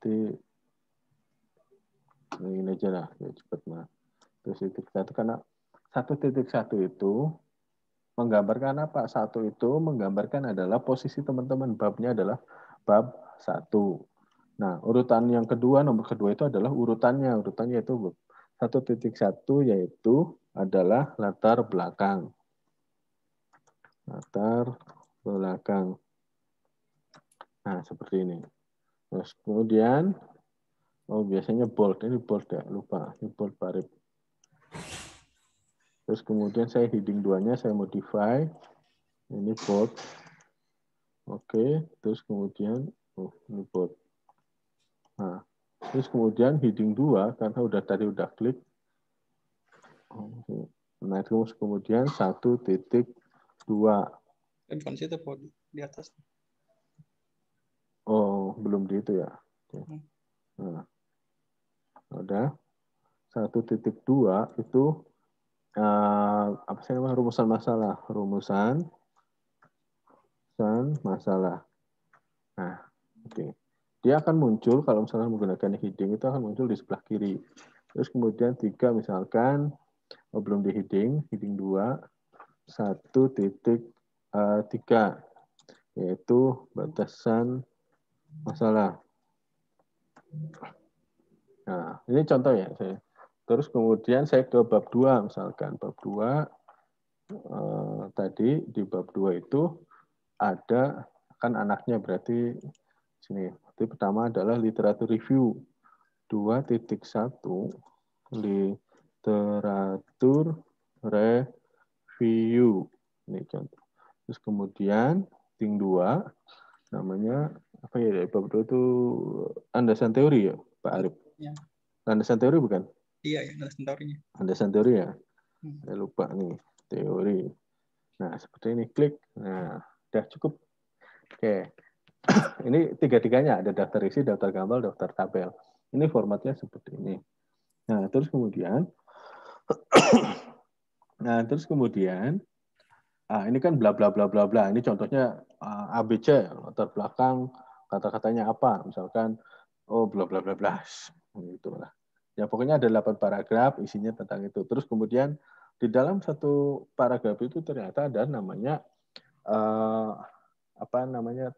Speaker 1: berarti ini aja lah ya cepat mah terus titik satu karena satu titik satu itu menggambarkan apa satu itu menggambarkan adalah posisi teman-teman babnya adalah bab satu nah urutan yang kedua nomor kedua itu adalah urutannya urutannya itu satu titik satu yaitu adalah latar belakang latar belakang nah seperti ini Terus kemudian, oh biasanya bold, ini bold ya, lupa, ini bold parip Terus kemudian saya heading duanya saya modify, ini bold. Oke, terus kemudian, oh ini bold. Nah, terus kemudian heading dua karena udah tadi udah klik, Nah, terus kemudian satu titik dua.
Speaker 2: situ, di atas
Speaker 1: belum belum di itu ya. Nah, ada satu titik dua itu uh, apa sih namanya rumusan masalah rumusan rumusan masalah. Nah, oke. Okay. Dia akan muncul kalau misalnya menggunakan heading itu akan muncul di sebelah kiri. Terus kemudian tiga misalkan oh, belum di heading, heading dua satu titik eh, tiga yaitu batasan masalah. Nah, ini contoh ya saya. Terus kemudian saya ke bab 2 misalkan. Bab 2 eh, tadi di bab 2 itu ada kan anaknya berarti sini. Jadi pertama adalah literatur review. 2.1 literatur review. Ini contoh. Terus kemudian ting 2 namanya apa ya dari bab dua itu landasan teori ya Pak Arif ya. landasan teori bukan
Speaker 2: iya ya, landasan teorinya
Speaker 1: landasan teori ya hmm. saya lupa nih teori nah seperti ini klik nah sudah cukup oke [COUGHS] ini tiga-tiganya ada daftar isi daftar gambar daftar tabel ini formatnya seperti ini nah terus kemudian [COUGHS] nah terus kemudian ah ini kan bla bla bla bla bla ini contohnya uh, ah, ABC latar belakang kata-katanya apa misalkan oh bla bla bla bla gitu lah ya pokoknya ada 8 paragraf isinya tentang itu terus kemudian di dalam satu paragraf itu ternyata ada namanya uh, apa namanya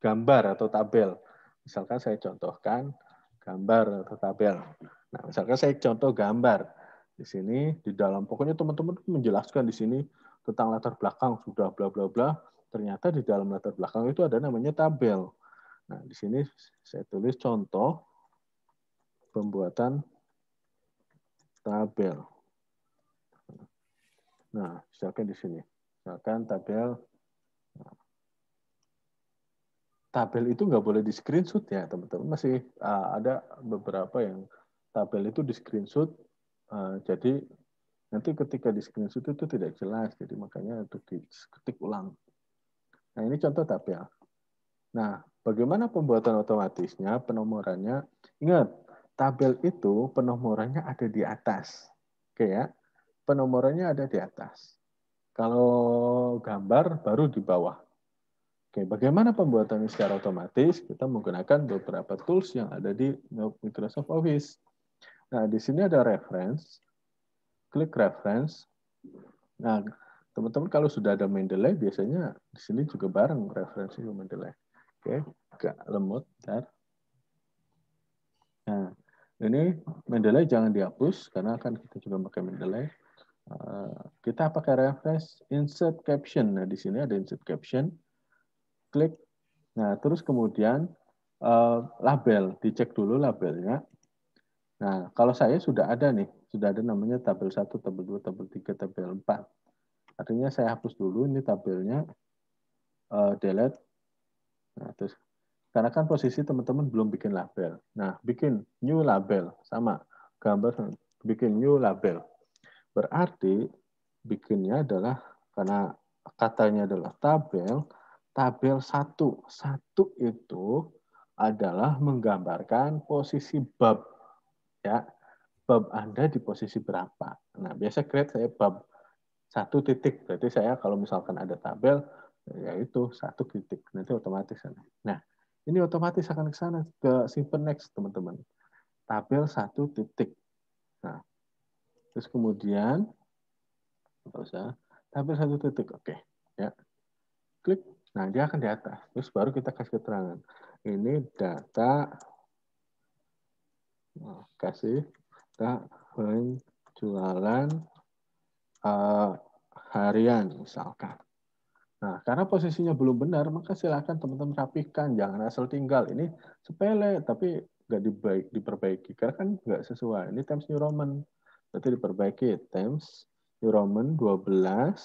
Speaker 1: gambar atau tabel misalkan saya contohkan gambar atau tabel nah misalkan saya contoh gambar di sini di dalam pokoknya teman-teman menjelaskan di sini tentang latar belakang sudah bla bla bla ternyata di dalam latar belakang itu ada namanya tabel. Nah, di sini saya tulis contoh pembuatan tabel. Nah, misalkan di sini. Misalkan tabel tabel itu nggak boleh di screenshot ya teman-teman masih ah, ada beberapa yang tabel itu di screenshot ah, jadi nanti ketika di screenshot itu tidak jelas jadi makanya untuk ketik ulang Nah, ini contoh tabel. Nah, bagaimana pembuatan otomatisnya, penomorannya? Ingat, tabel itu penomorannya ada di atas. Oke ya, penomorannya ada di atas. Kalau gambar baru di bawah. Oke, bagaimana pembuatannya secara otomatis? Kita menggunakan beberapa tools yang ada di Microsoft Office. Nah, di sini ada reference. Klik reference. Nah, Teman-teman kalau sudah ada Mendeley, biasanya di sini juga bareng referensi ke Mendeley. Oke, gak lemot ntar. Nah, ini Mendeley jangan dihapus, karena akan kita juga pakai Mendeley. Eh, kita pakai reference insert caption. Nah, di sini ada insert caption. Klik. Nah, terus kemudian eh, label. Dicek dulu labelnya. Nah, kalau saya sudah ada nih, sudah ada namanya tabel 1, tabel 2, tabel 3, tabel 4. Artinya saya hapus dulu ini tabelnya, uh, delete. Nah, terus karena kan posisi teman-teman belum bikin label. Nah, bikin new label sama gambar bikin new label. Berarti bikinnya adalah karena katanya adalah tabel, tabel satu. Satu itu adalah menggambarkan posisi bab. Ya, bab Anda di posisi berapa. Nah, biasa create saya bab satu titik. Berarti saya kalau misalkan ada tabel, yaitu satu titik. Nanti otomatis sana. Nah, ini otomatis akan ke sana, ke simple next, teman-teman. Tabel satu titik. Nah, terus kemudian, nggak usah, tabel satu titik, oke. Okay. ya Klik, nah dia akan di atas. Terus baru kita kasih keterangan. Ini data, nah, kasih, data penjualan uh, harian misalkan. Nah, karena posisinya belum benar, maka silakan teman-teman rapikan, jangan asal tinggal. Ini sepele, tapi nggak dibaik, diperbaiki. Karena kan nggak sesuai. Ini Times New Roman, berarti diperbaiki. Times New Roman 12,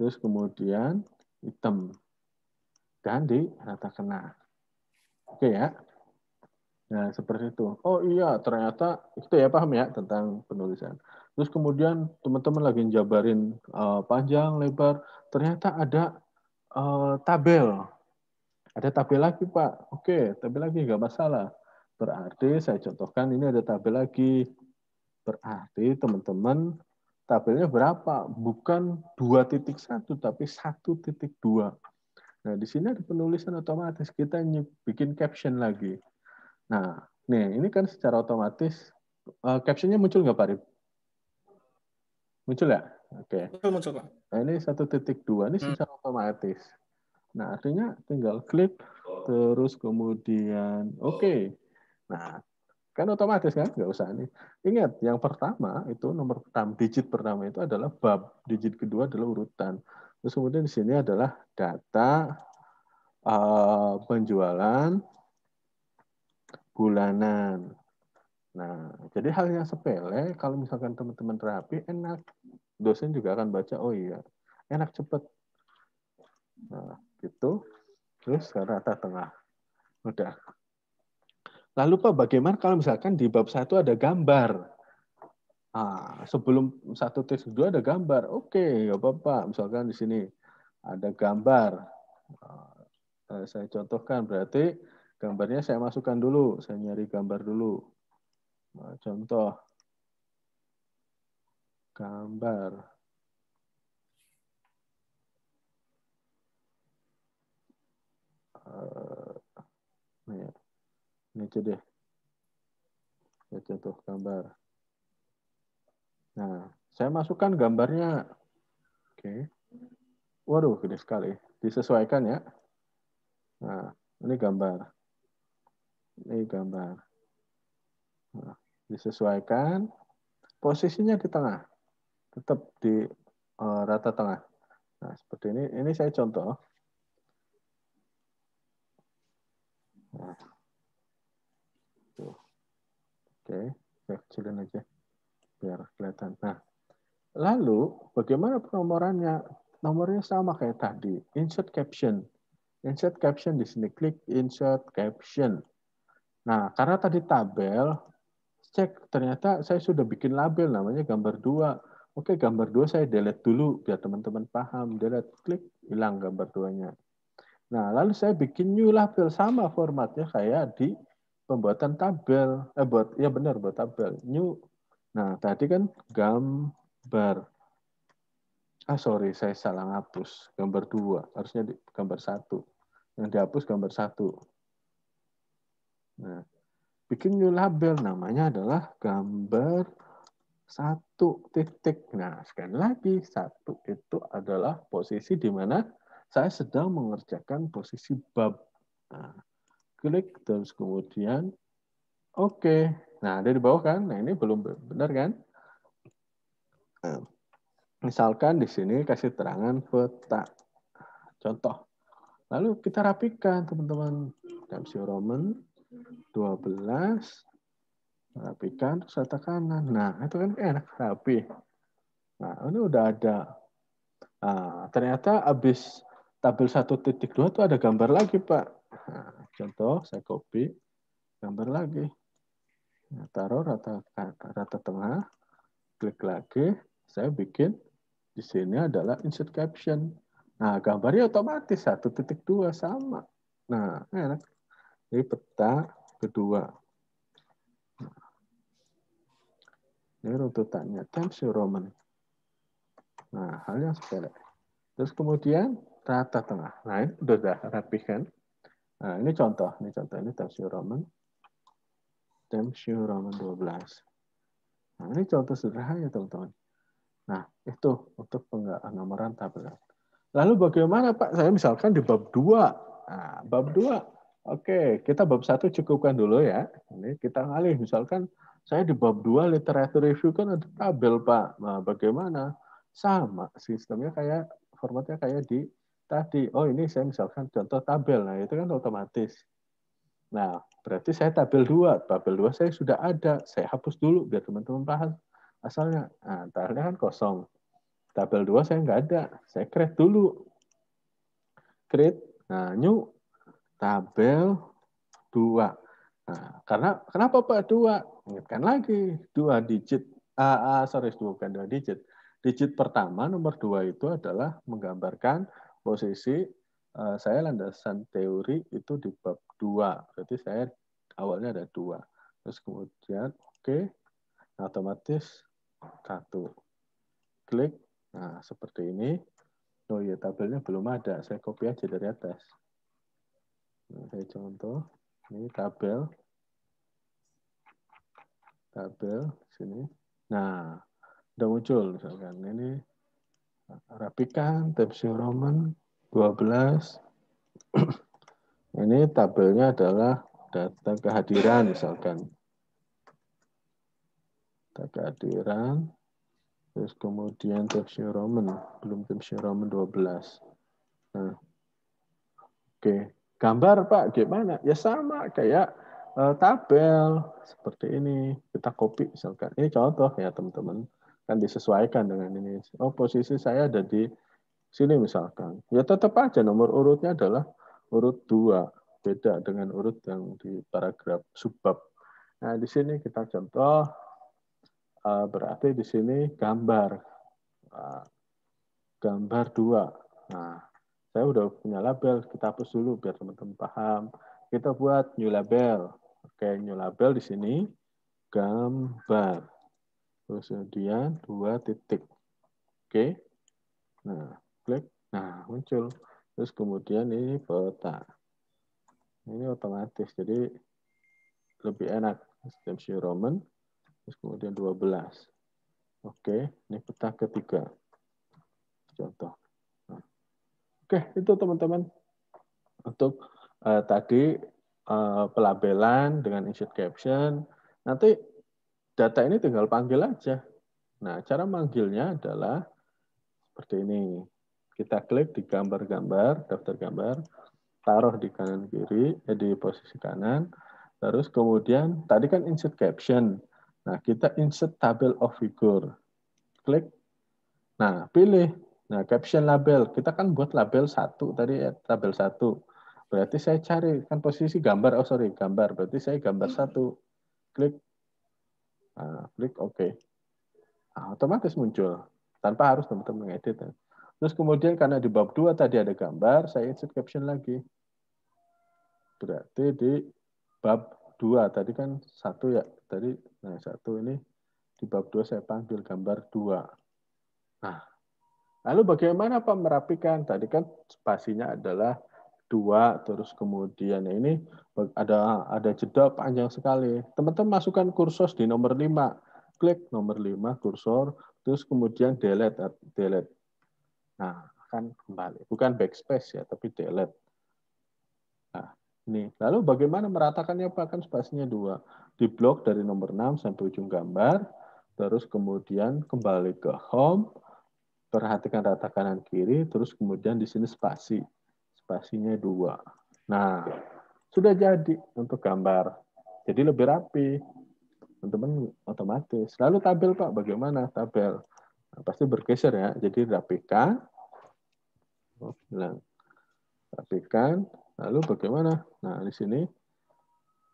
Speaker 1: terus kemudian hitam. Dan di rata kena. Oke ya. Nah, seperti itu. Oh iya, ternyata itu ya paham ya tentang penulisan. Terus kemudian teman-teman lagi jabarin uh, panjang lebar, ternyata ada uh, tabel. Ada tabel lagi, Pak. Oke, tabel lagi nggak masalah. Berarti saya contohkan ini ada tabel lagi. Berarti teman-teman tabelnya berapa? Bukan 2.1 tapi 1.2. Nah, di sini ada penulisan otomatis. Kita bikin caption lagi. Nah, nih ini kan secara otomatis uh, captionnya muncul nggak Pak Rip? Muncul ya? Oke. Okay. Muncul, muncul, Pak. Nah, ini satu titik dua ini secara hmm. otomatis. Nah, artinya tinggal klik, terus kemudian oke. Okay. Nah, kan otomatis kan? Enggak usah ini Ingat, yang pertama itu nomor pertama, digit pertama itu adalah bab, digit kedua adalah urutan. Terus kemudian di sini adalah data uh, penjualan bulanan. Nah, jadi hal yang sepele, kalau misalkan teman-teman terapi, enak. Dosen juga akan baca, oh iya, enak cepet. Nah, gitu. Terus ke rata tengah. Udah. Lalu Pak, bagaimana kalau misalkan di bab satu ada gambar? Ah, sebelum satu tes dua ada gambar. Oke, ya apa-apa. Misalkan di sini ada gambar. Ah, saya contohkan, berarti gambarnya saya masukkan dulu. Saya nyari gambar dulu Nah, contoh gambar. Ini, eh, ya. ini aja deh. Ya, contoh gambar. Nah, saya masukkan gambarnya. Oke. Waduh, gede sekali. Disesuaikan ya. Nah, ini gambar. Ini gambar disesuaikan. Posisinya di tengah, tetap di uh, rata tengah. Nah, seperti ini. Ini saya contoh. Nah. Tuh. Oke, saya kecilin aja biar kelihatan. Nah, lalu bagaimana penomorannya? Nomornya sama kayak tadi. Insert caption. Insert caption di sini. Klik insert caption. Nah, karena tadi tabel, cek ternyata saya sudah bikin label namanya gambar dua oke gambar dua saya delete dulu biar teman-teman paham delete klik hilang gambar duanya nah lalu saya bikin new label sama formatnya kayak di pembuatan tabel eh buat ya benar buat tabel new nah tadi kan gambar ah sorry saya salah hapus gambar dua harusnya di gambar satu yang dihapus gambar satu nah bikin new label namanya adalah gambar satu titik. Nah, sekali lagi satu itu adalah posisi di mana saya sedang mengerjakan posisi bab. Nah, klik terus kemudian oke. Okay. Nah, ada di bawah kan? Nah, ini belum benar kan? Nah, misalkan di sini kasih terangan peta. Contoh. Lalu kita rapikan teman-teman. Dempsey Roman 12, rapikan terus rata kanan. Nah, itu kan enak, rapi. Nah, ini udah ada. Nah, ternyata habis tabel 1.2 itu ada gambar lagi, Pak. Nah, contoh, saya copy, gambar lagi. Nah, taruh rata, rata tengah, klik lagi, saya bikin di sini adalah insert caption. Nah, gambarnya otomatis 1.2 sama. Nah, enak. Ini peta kedua. Ini runtutannya, Times New Roman. Nah, hal yang sepele. Terus kemudian rata tengah. Nah, ini udah, udah kan? Nah, ini contoh, ini contoh ini Times New Roman. Times New Roman 12. Nah, ini contoh sederhana teman-teman. Nah, itu untuk penggambaran tabel. Lalu bagaimana Pak? Saya misalkan di bab 2. Nah, bab 2 Oke, kita bab satu cukupkan dulu ya. Ini kita ngalih, misalkan saya di bab dua literatur review kan ada tabel Pak. Nah, bagaimana? Sama sistemnya kayak formatnya kayak di tadi. Oh, ini saya misalkan contoh tabel. Nah, itu kan otomatis. Nah, berarti saya tabel dua, Tabel dua saya sudah ada. Saya hapus dulu biar teman-teman paham asalnya. Nah, tabelnya kan kosong. Tabel dua saya nggak ada. Saya create dulu. Create, nah, new tabel 2. Nah, karena kenapa Pak 2? Ingatkan lagi, 2 digit ah, ah sorry, bukan 2 digit. Digit pertama nomor 2 itu adalah menggambarkan posisi uh, saya landasan teori itu di bab 2. Berarti saya awalnya ada 2. Terus kemudian oke, okay, nah, otomatis satu Klik. Nah, seperti ini. Oh iya, tabelnya belum ada. Saya copy aja dari atas. Ini contoh ini tabel tabel sini. Nah, udah muncul misalkan ini rapikan Roman 12. [CLEARS THROAT] ini tabelnya adalah data kehadiran misalkan. Data kehadiran terus kemudian Roman belum Roman 12. Nah. Oke gambar Pak gimana ya sama kayak eh, tabel seperti ini kita copy misalkan ini contoh ya teman-teman kan disesuaikan dengan ini oh posisi saya ada di sini misalkan ya tetap aja nomor urutnya adalah urut dua beda dengan urut yang di paragraf subbab nah di sini kita contoh eh, berarti di sini gambar nah, gambar dua nah saya udah punya label, kita hapus dulu biar teman-teman paham. Kita buat new label. Oke, new label di sini gambar. Terus kemudian dua titik. Oke. Nah, klik. Nah, muncul. Terus kemudian ini peta. Ini otomatis. Jadi lebih enak sistem Roman. Terus kemudian 12. Oke, ini peta ketiga. Contoh. Oke, itu teman-teman untuk uh, tadi uh, eh, pelabelan dengan insert caption. Nanti data ini tinggal panggil aja. Nah, cara manggilnya adalah seperti ini. Kita klik di gambar-gambar, daftar gambar, taruh di kanan kiri, eh, di posisi kanan. Terus kemudian tadi kan insert caption. Nah, kita insert tabel of figure. Klik. Nah, pilih Nah, caption label, kita kan buat label satu tadi ya, label satu. Berarti saya cari kan posisi gambar, oh sorry, gambar. Berarti saya gambar mm-hmm. satu. Klik, nah, klik oke. Okay. Nah, otomatis muncul tanpa harus teman-teman mengedit. -teman ya. Terus kemudian karena di bab 2 tadi ada gambar, saya insert caption lagi. Berarti di bab 2 tadi kan satu ya, tadi nah satu ini di bab 2 saya panggil gambar 2. Nah, Lalu bagaimana Pak merapikan? Tadi kan spasinya adalah dua, terus kemudian ini ada ada jeda panjang sekali. Teman-teman masukkan kursus di nomor 5. Klik nomor 5 kursor, terus kemudian delete delete. Nah, akan kembali. Bukan backspace ya, tapi delete. Nah, ini. Lalu bagaimana meratakannya Pak? Kan spasinya dua. Di blok dari nomor 6 sampai ujung gambar, terus kemudian kembali ke home, perhatikan rata kanan kiri, terus kemudian di sini spasi. Spasinya dua. Nah, sudah jadi untuk gambar. Jadi lebih rapi. Teman-teman otomatis. Lalu tabel, Pak, bagaimana tabel? Nah, pasti bergeser ya. Jadi rapikan. Oh, bilang. Rapikan. Lalu bagaimana? Nah, di sini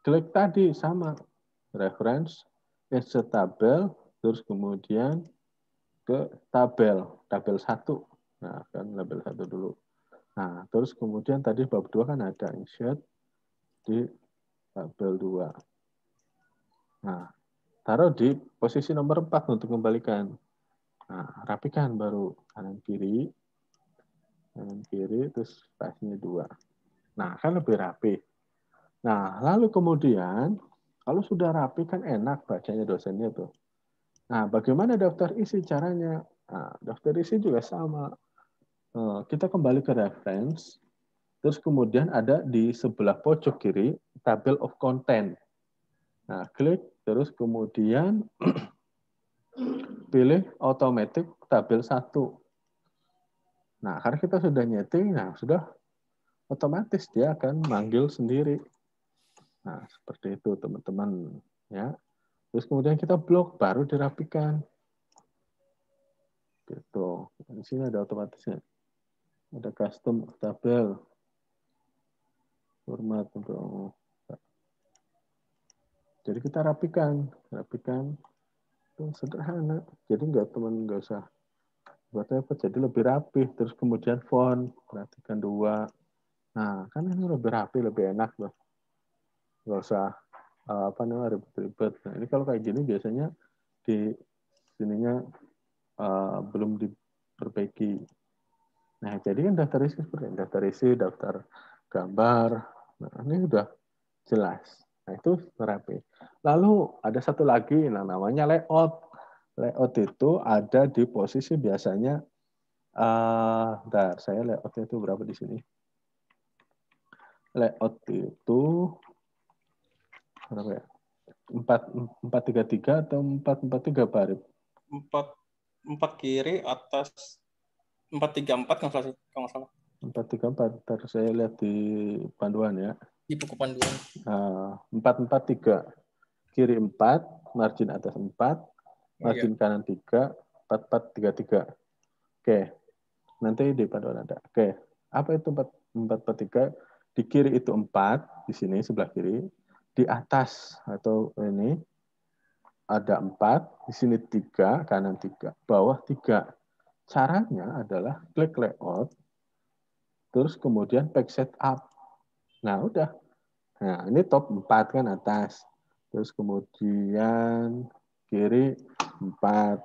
Speaker 1: klik tadi sama. Reference, insert tabel, terus kemudian ke tabel, tabel satu Nah, kan tabel satu dulu. Nah, terus kemudian tadi bab 2 kan ada insert di tabel 2. Nah, taruh di posisi nomor 4 untuk kembalikan. Nah, rapikan baru kanan kiri, kanan kiri, terus pasnya 2. Nah, kan lebih rapi. Nah, lalu kemudian, kalau sudah rapi kan enak bacanya dosennya tuh. Nah, bagaimana daftar isi caranya? Nah, daftar isi juga sama. Eh, kita kembali ke reference, terus kemudian ada di sebelah pojok kiri tabel of content. Nah, klik, terus kemudian [CLEARS THROAT] pilih automatic tabel 1. Nah, karena kita sudah nyeting, nah sudah otomatis dia akan manggil sendiri. Nah, seperti itu teman-teman. Ya, Terus kemudian kita blok, baru dirapikan. Gitu. Di sini ada otomatisnya. Ada custom tabel. Format untuk jadi kita rapikan, rapikan itu sederhana. Jadi nggak teman nggak usah buat apa. Jadi lebih rapi. Terus kemudian font perhatikan dua. Nah kan ini lebih rapi, lebih enak loh. Nggak usah uh, apa namanya ribet-ribet. Nah ini kalau kayak gini biasanya di sininya uh, eh, belum diperbaiki. Nah jadi kan daftar isi seperti ini. daftar isi, daftar gambar. Nah ini sudah jelas. Nah itu rapi. Lalu ada satu lagi, nah namanya layout. Layout itu ada di posisi biasanya Uh, saya layoutnya itu berapa di sini? Layout itu berapa ya? Empat empat tiga tiga atau empat empat tiga Pak Arif?
Speaker 2: Empat empat kiri atas empat tiga empat salah kalau nggak salah.
Speaker 1: Empat tiga empat. Terus saya lihat di panduan ya.
Speaker 2: Di buku panduan.
Speaker 1: Ah, empat empat tiga kiri empat margin atas empat iya. margin oh, iya. kanan tiga empat empat tiga tiga. Oke, nanti di panduan ada. Oke, apa itu empat empat empat tiga? Di kiri itu empat di sini sebelah kiri, di atas atau ini ada empat, di sini tiga, kanan tiga, bawah tiga. Caranya adalah klik layout, terus kemudian pack setup. Nah udah. Nah ini top empat kan atas. Terus kemudian kiri empat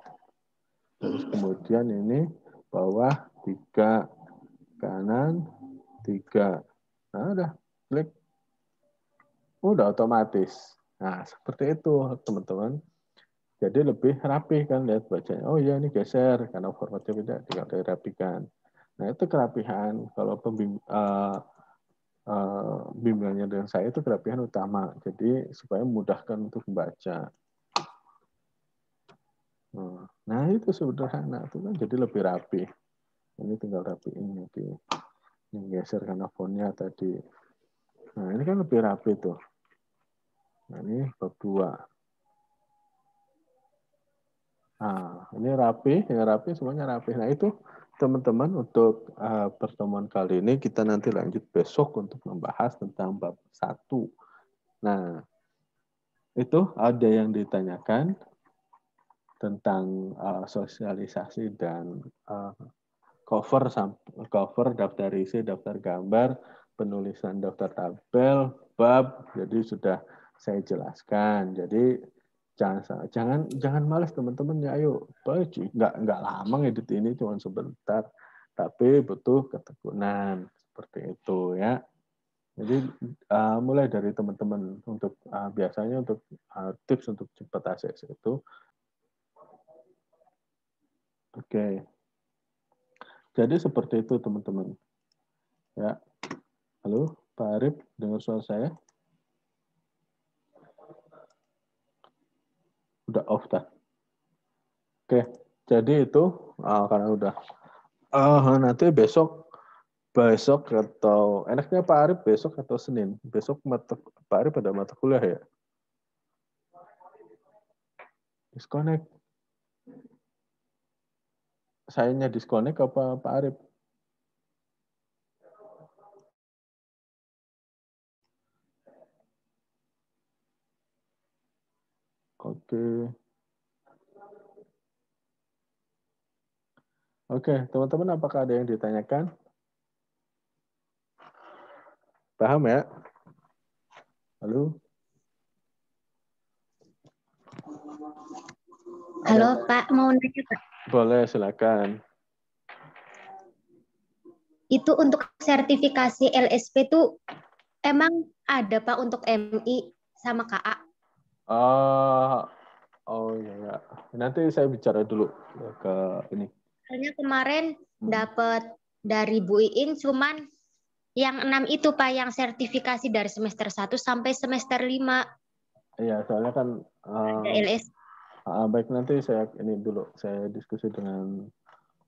Speaker 1: Terus kemudian ini bawah tiga Kanan tiga Nah udah. Klik udah otomatis. Nah, seperti itu, teman-teman. Jadi lebih rapi kan lihat bacanya. Oh iya ini geser karena formatnya beda, tinggal dirapikan. Nah, itu kerapihan kalau pembim uh, eh, uh, eh, bimbingannya dengan saya itu kerapihan utama. Jadi supaya memudahkan untuk membaca. Hmm. Nah, itu sederhana itu kan jadi lebih rapi. Ini tinggal rapiin ini. Ini geser karena fontnya tadi. Nah, ini kan lebih rapi tuh. Nah, ini bab 2. Nah, ini rapi, ya rapi, semuanya rapi. Nah, itu teman-teman untuk uh, pertemuan kali ini kita nanti lanjut besok untuk membahas tentang bab satu. Nah, itu ada yang ditanyakan tentang uh, sosialisasi dan uh, cover cover daftar isi, daftar gambar, penulisan daftar tabel, bab. Jadi sudah saya jelaskan. Jadi jangan jangan jangan malas teman-teman ya ayo baju nggak nggak lama ngedit ini cuma sebentar tapi butuh ketekunan seperti itu ya jadi uh, mulai dari teman-teman untuk uh, biasanya untuk uh, tips untuk cepat akses itu oke okay. jadi seperti itu teman-teman ya halo Pak Arif dengar suara saya udah off dah. Oke, jadi itu uh, karena udah. Uh, nanti besok besok atau enaknya Pak Arif besok atau Senin. Besok mata, Pak Arif ada mata kuliah ya? Disconnect. Sayangnya disconnect apa Pak Arif? Oke. Oke, teman-teman apakah ada yang ditanyakan? Paham ya? Halo?
Speaker 2: Halo Pak, mau nanya Pak.
Speaker 1: Boleh, silakan.
Speaker 2: Itu untuk sertifikasi LSP tuh emang ada Pak untuk MI sama KA?
Speaker 1: Uh, oh ya, nanti saya bicara dulu ke ini.
Speaker 2: Soalnya kemarin hmm. dapat dari Bu Iin cuman yang enam itu Pak yang sertifikasi dari semester 1 sampai semester 5.
Speaker 1: Iya, soalnya kan uh, eh, LS. Uh, ah, baik nanti saya ini dulu saya diskusi dengan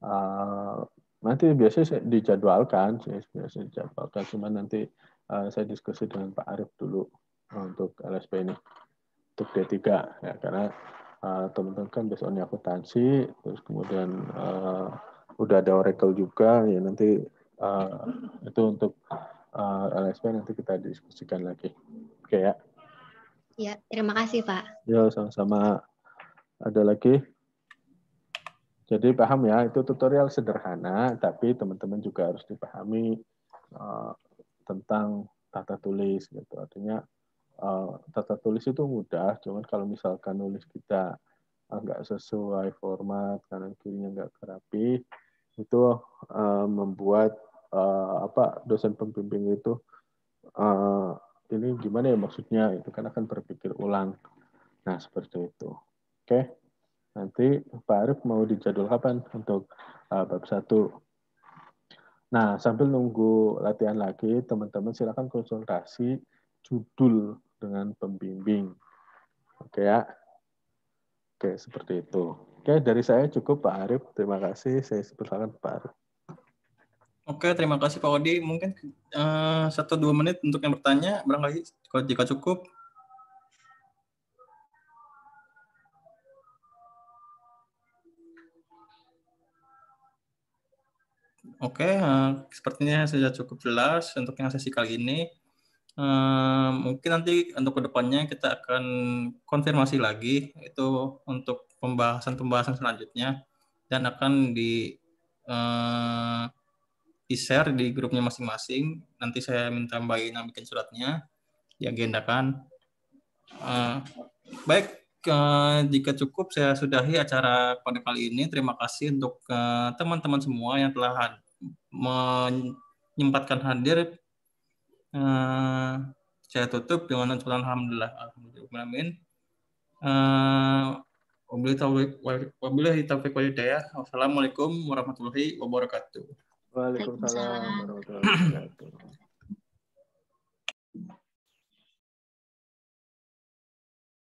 Speaker 1: uh, nanti biasanya dijadwalkan, biasanya dijadwalkan cuman nanti uh, saya diskusi dengan Pak Arif dulu untuk LSP ini untuk D3 ya karena eh, teman-teman uh, kan based on akuntansi terus kemudian uh, udah ada Oracle juga ya nanti uh, itu untuk uh, LSP nanti kita diskusikan lagi oke okay, ya
Speaker 2: ya terima kasih Pak
Speaker 1: ya sama-sama ada lagi jadi paham ya itu tutorial sederhana tapi teman-teman juga harus dipahami uh, tentang tata tulis gitu artinya Eh, tata tulis itu mudah, cuman kalau misalkan nulis kita ah, nggak sesuai format kanan kirinya nggak kerapi, itu uh, membuat uh, apa dosen pembimbing itu uh, ini gimana ya maksudnya itu kan akan berpikir ulang nah seperti itu oke okay. nanti Pak Arif mau dijadwal kapan untuk uh, bab satu nah sambil nunggu latihan lagi teman-teman silakan konsultasi judul dengan pembimbing. Oke ya. Oke, seperti itu. Oke, dari saya cukup Pak Arif. Terima kasih. Saya persilakan Pak Arif.
Speaker 2: Oke, terima kasih Pak Odi. Mungkin eh, satu uh, dua menit untuk yang bertanya, barangkali jika cukup. Oke, uh, sepertinya sudah cukup jelas untuk yang sesi kali ini mungkin nanti untuk kedepannya kita akan konfirmasi lagi itu untuk pembahasan-pembahasan selanjutnya dan akan di uh, eh, share di grupnya masing-masing. Nanti saya minta Mbak Ina bikin suratnya diagendakan. Uh, baik, uh, jika cukup saya sudahi acara pada kali ini. Terima kasih untuk teman-teman uh, semua yang telah menyempatkan hadir uh, saya tutup dengan ucapan alhamdulillah alhamdulillah uh, Wabillahi taufiq wal hidayah. Wassalamualaikum warahmatullahi wabarakatuh. Waalaikumsalam warahmatullahi wabarakatuh.